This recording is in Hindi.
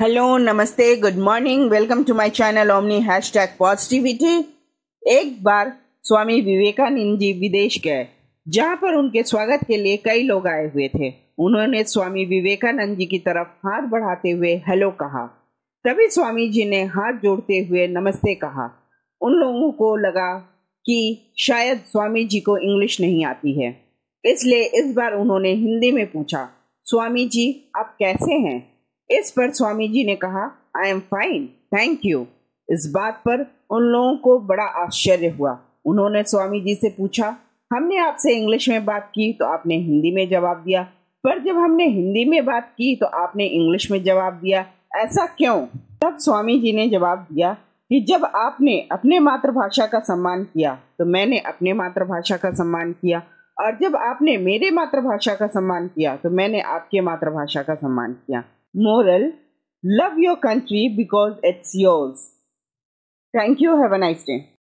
हेलो नमस्ते good morning welcome to my channel ओमनी हैश टैग पॉजिटिविटी एक बार स्वामी विवेकानंद जी विदेश गए जहाँ पर उनके स्वागत के लिए कई लोग आए हुए थे उन्होंने स्वामी विवेकानंद जी की तरफ हाथ बढ़ाते हुए हेलो कहा तभी स्वामी जी ने हाथ जोड़ते हुए नमस्ते कहा उन लोगों को लगा कि शायद स्वामी जी को इंग्लिश नहीं आती है इसलिए इस बार उन्होंने हिंदी में पूछा स्वामी जी आप कैसे हैं इस पर स्वामी जी ने कहा I am fine thank you इस बात पर उन लोगों को बड़ा आश्चर्य हुआ उन्होंने स्वामी जी से पूछा हमने आपसे इंग्लिश में बात की तो आपने हिंदी में जवाब दिया पर जब हमने हिंदी में बात की तो आपने इंग्लिश में जवाब दिया ऐसा क्यों तब स्वामी जी ने जवाब दिया कि जब आपने अपने मातृभाषा का सम्मान किया तो मैंने अपने मातृभाषा का सम्मान किया और जब आपने मेरे मातृभाषा का सम्मान किया तो मैंने आपके मातृभाषा का सम्मान किया Moral Love your country because it's yours. Thank you. Have a nice day.